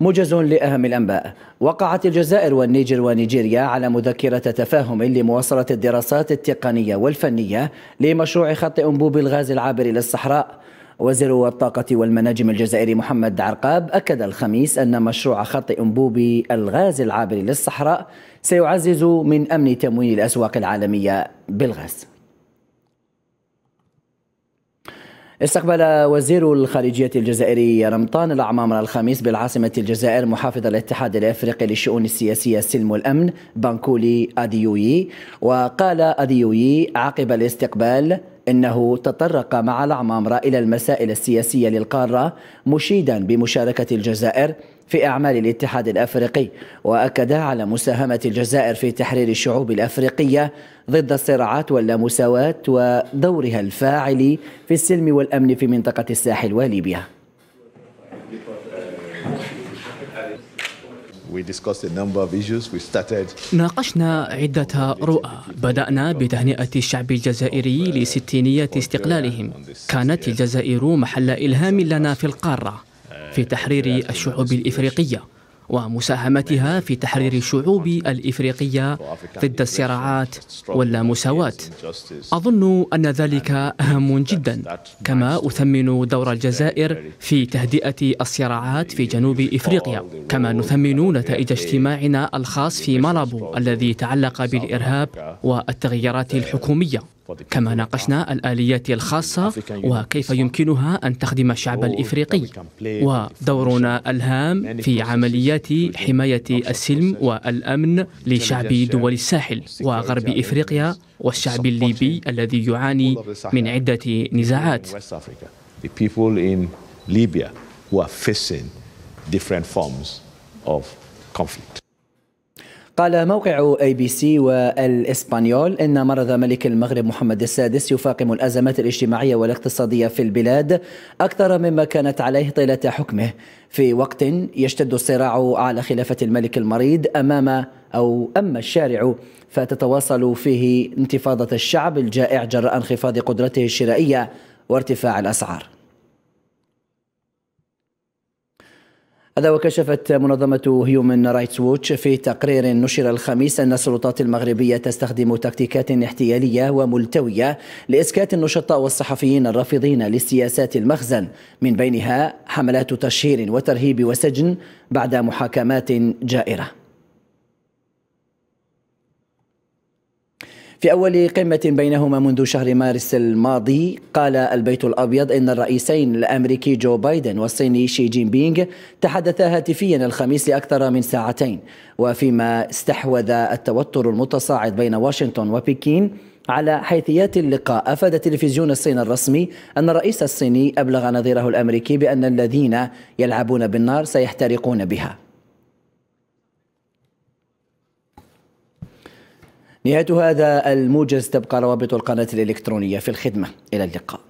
موجز لأهم الأنباء وقعت الجزائر والنيجر ونيجيريا على مذكرة تفاهم لمواصلة الدراسات التقنية والفنية لمشروع خط أنبوب الغاز العابر إلى الصحراء وزير الطاقة والمناجم الجزائري محمد عرقاب أكد الخميس أن مشروع خط أنبوب الغاز العابر للصحراء سيعزز من أمن تموين الأسواق العالمية بالغاز استقبل وزير الخارجية الجزائري رمطان العمامرة الخميس بالعاصمة الجزائر محافظ الاتحاد الافريقي للشؤون السياسية السلم والامن بانكولي اديوي وقال اديوي عقب الاستقبال انه تطرق مع العمامره الى المسائل السياسيه للقاره مشيدا بمشاركه الجزائر في اعمال الاتحاد الافريقي واكد على مساهمه الجزائر في تحرير الشعوب الافريقيه ضد الصراعات واللامساواه ودورها الفاعل في السلم والامن في منطقه الساحل وليبيا ناقشنا عدة رؤى بدأنا بتهنئة الشعب الجزائري لستينية استقلالهم كانت الجزائر محل إلهام لنا في القارة في تحرير الشعوب الإفريقية ومساهمتها في تحرير الشعوب الإفريقية ضد الصراعات واللامساواة أظن أن ذلك أهم جدا كما أثمن دور الجزائر في تهدئة الصراعات في جنوب إفريقيا كما نثمن نتائج اجتماعنا الخاص في مالابو الذي تعلق بالإرهاب والتغييرات الحكومية كما ناقشنا الآليات الخاصة وكيف يمكنها أن تخدم الشعب oh, الإفريقي ودورنا الهام في عمليات حماية السلم والأمن لشعب دول الساحل وغرب إفريقيا والشعب الليبي الذي يعاني من عدة نزاعات different forms of conflict. قال موقع اي بي سي والاسبانيول ان مرض ملك المغرب محمد السادس يفاقم الازمات الاجتماعيه والاقتصاديه في البلاد اكثر مما كانت عليه طيله حكمه في وقت يشتد الصراع على خلافه الملك المريض امام او اما الشارع فتتواصل فيه انتفاضه الشعب الجائع جراء انخفاض قدرته الشرائيه وارتفاع الاسعار هذا وكشفت منظمة هيومن رايتس ووتش في تقرير نشر الخميس أن السلطات المغربية تستخدم تكتيكات احتيالية وملتوية لإسكات النشطاء والصحفيين الرافضين لسياسات المخزن من بينها حملات تشهير وترهيب وسجن بعد محاكمات جائرة في أول قمة بينهما منذ شهر مارس الماضي قال البيت الأبيض إن الرئيسين الأمريكي جو بايدن والصيني شي جين بينغ تحدثا هاتفيا الخميس لأكثر من ساعتين وفيما استحوذ التوتر المتصاعد بين واشنطن وبكين على حيثيات اللقاء افاد تلفزيون الصين الرسمي ان الرئيس الصيني ابلغ نظيره الامريكي بان الذين يلعبون بالنار سيحترقون بها نهاية هذا الموجز تبقى روابط القناة الإلكترونية في الخدمة إلى اللقاء